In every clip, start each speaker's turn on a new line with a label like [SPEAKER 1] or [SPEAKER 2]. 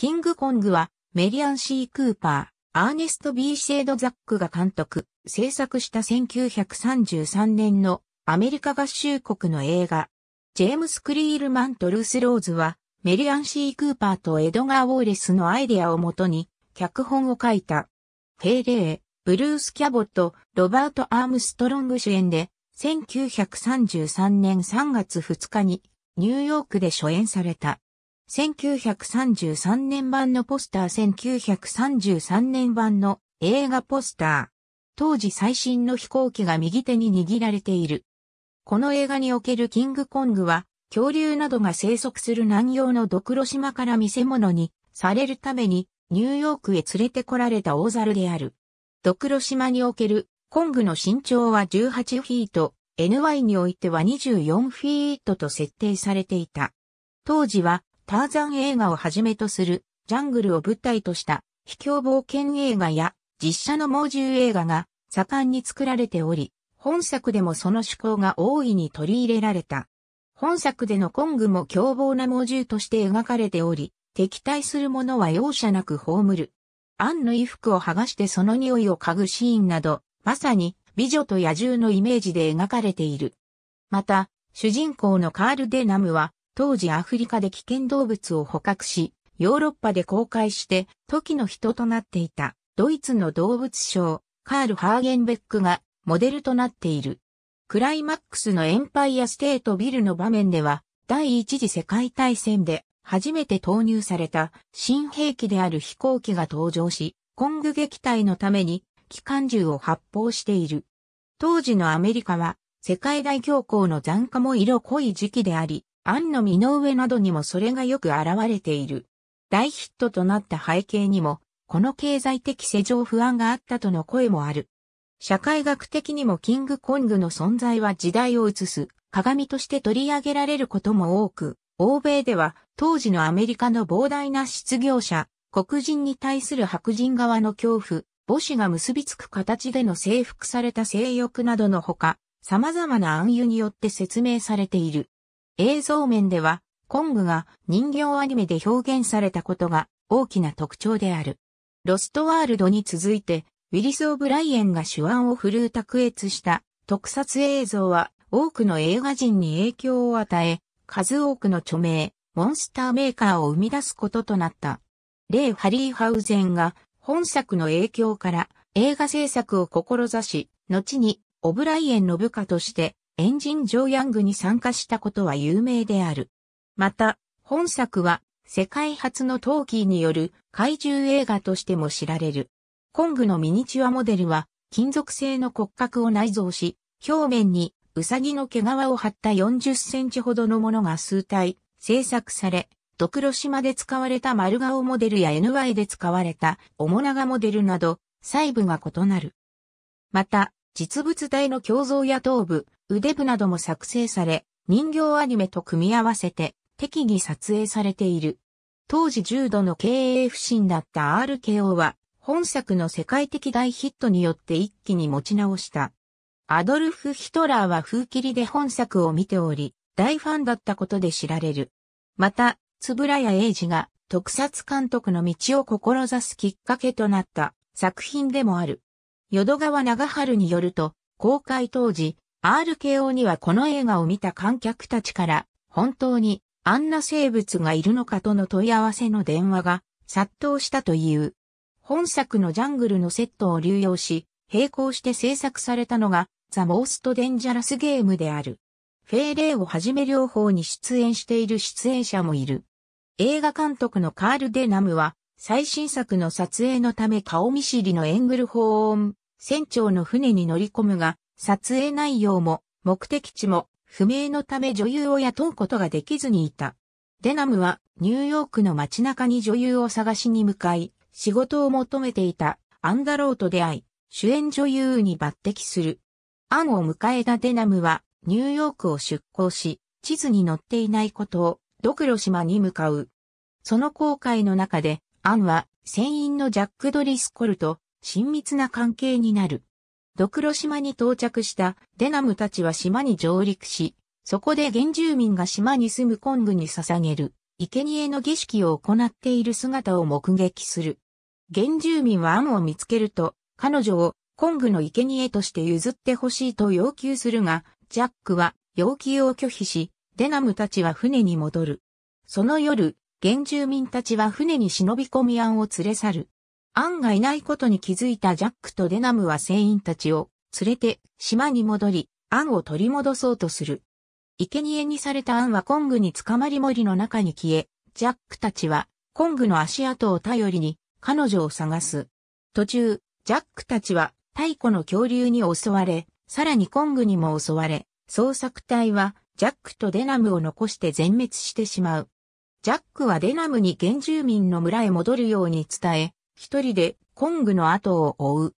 [SPEAKER 1] キングコングは、メリアン・シー・クーパー、アーネスト・ B・ シェード・ザックが監督、制作した1933年のアメリカ合衆国の映画。ジェームス・クリールマンとルース・ローズは、メリアン・シー・クーパーとエドガー・ウォーレスのアイデアをもとに、脚本を書いた。フェイレー、ブルース・キャボット、ロバート・アームストロング主演で、1933年3月2日に、ニューヨークで初演された。1933年版のポスター1933年版の映画ポスター。当時最新の飛行機が右手に握られている。この映画におけるキングコングは、恐竜などが生息する南洋のドクロ島から見せ物にされるためにニューヨークへ連れてこられた大猿である。ドクロ島におけるコングの身長は18フィート、NY においては24フィートと設定されていた。当時はターザン映画をはじめとするジャングルを舞台とした秘境冒険映画や実写の猛獣映画が盛んに作られており、本作でもその趣向が大いに取り入れられた。本作でのコングも凶暴な猛獣として描かれており、敵対する者は容赦なく葬る。アンの衣服を剥がしてその匂いを嗅ぐシーンなど、まさに美女と野獣のイメージで描かれている。また、主人公のカール・デナムは当時アフリカで危険動物を捕獲し、ヨーロッパで公開して、時の人となっていた、ドイツの動物賞、カール・ハーゲンベックが、モデルとなっている。クライマックスのエンパイアステートビルの場面では、第一次世界大戦で、初めて投入された、新兵器である飛行機が登場し、コング撃退のために、機関銃を発砲している。当時のアメリカは、世界大恐慌の残価も色濃い時期であり、庵の身の上などにもそれがよく現れている。大ヒットとなった背景にも、この経済的世情不安があったとの声もある。社会学的にもキングコングの存在は時代を映す鏡として取り上げられることも多く、欧米では当時のアメリカの膨大な失業者、黒人に対する白人側の恐怖、母子が結びつく形での征服された性欲などのほか、様々な暗喩によって説明されている。映像面では、コングが人形アニメで表現されたことが大きな特徴である。ロストワールドに続いて、ウィリス・オブライエンが手腕を振るう卓越した特撮映像は多くの映画人に影響を与え、数多くの著名、モンスターメーカーを生み出すこととなった。レイ・ハリーハウゼンが本作の影響から映画制作を志し、後にオブライエンの部下としてエンジン・ジョー・ヤングに参加したことは有名である。また、本作は世界初のトーキーによる怪獣映画としても知られる。コングのミニチュアモデルは金属製の骨格を内蔵し、表面にウサギの毛皮を張った40センチほどのものが数体製作され、ドクロ島で使われた丸顔モデルや NY で使われたオモナガモデルなど細部が異なる。また、実物大の胸像や頭部、腕部なども作成され、人形アニメと組み合わせて適宜撮影されている。当時重度の経営不振だった RKO は、本作の世界的大ヒットによって一気に持ち直した。アドルフ・ヒトラーは風切りで本作を見ており、大ファンだったことで知られる。また、つぶらや英二が特撮監督の道を志すきっかけとなった作品でもある。淀川長春によると、公開当時、RKO にはこの映画を見た観客たちから、本当にあんな生物がいるのかとの問い合わせの電話が殺到したという。本作のジャングルのセットを流用し、並行して制作されたのが、ザ・モースト・デンジャラス・ゲームである。フェーレイをはじめ両方に出演している出演者もいる。映画監督のカール・デナムは、最新作の撮影のため顔見知りのエングル法音、船長の船に乗り込むが、撮影内容も目的地も不明のため女優を雇うことができずにいた。デナムはニューヨークの街中に女優を探しに向かい、仕事を求めていたアンダローと出会い、主演女優に抜擢する。アンを迎えたデナムはニューヨークを出港し、地図に載っていないことをドクロ島に向かう。その航海の中でアンは船員のジャック・ドリスコルと親密な関係になる。ドクロ島に到着したデナムたちは島に上陸し、そこで原住民が島に住むコングに捧げる、生贄の儀式を行っている姿を目撃する。原住民はアンを見つけると、彼女をコングの生贄として譲ってほしいと要求するが、ジャックは要求を拒否し、デナムたちは船に戻る。その夜、原住民たちは船に忍び込みアンを連れ去る。アンがいないことに気づいたジャックとデナムは船員たちを連れて島に戻り、アンを取り戻そうとする。生贄にされたアンはコングに捕まり森の中に消え、ジャックたちはコングの足跡を頼りに彼女を探す。途中、ジャックたちは太古の恐竜に襲われ、さらにコングにも襲われ、捜索隊はジャックとデナムを残して全滅してしまう。ジャックはデナムに原住民の村へ戻るように伝え、一人でコングの後を追う。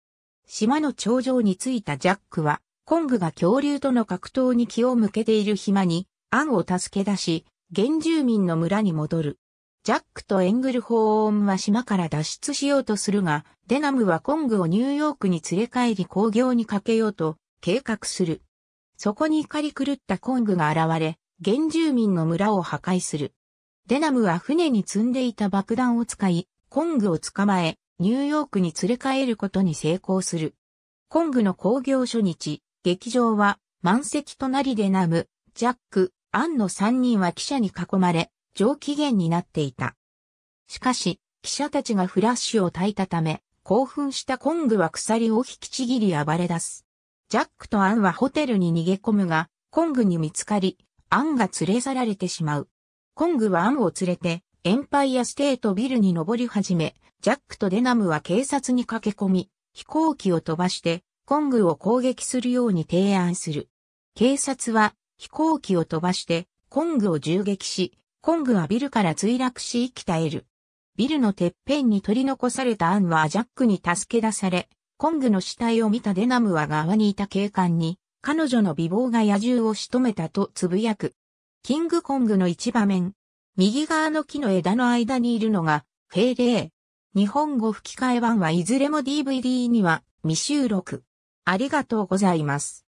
[SPEAKER 1] 島の頂上に着いたジャックは、コングが恐竜との格闘に気を向けている暇に、アンを助け出し、原住民の村に戻る。ジャックとエングルホーンは島から脱出しようとするが、デナムはコングをニューヨークに連れ帰り工業にかけようと計画する。そこに怒り狂ったコングが現れ、原住民の村を破壊する。デナムは船に積んでいた爆弾を使い、コングを捕まえ、ニューヨークに連れ帰ることに成功する。コングの興行初日、劇場は満席となりでナム、ジャック、アンの3人は記者に囲まれ、上機嫌になっていた。しかし、記者たちがフラッシュを焚いたため、興奮したコングは鎖を引きちぎり暴れ出す。ジャックとアンはホテルに逃げ込むが、コングに見つかり、アンが連れ去られてしまう。コングはアンを連れて、エンパイアステートビルに登り始め、ジャックとデナムは警察に駆け込み、飛行機を飛ばして、コングを攻撃するように提案する。警察は、飛行機を飛ばして、コングを銃撃し、コングはビルから墜落し生き絶える。ビルのてっぺんに取り残されたアンはジャックに助け出され、コングの死体を見たデナムは側にいた警官に、彼女の美貌が野獣を仕留めたとつぶやく。キングコングの一場面、右側の木の枝の間にいるのが、フェーレー。日本語吹き替え版はいずれも DVD には未収録。ありがとうございます。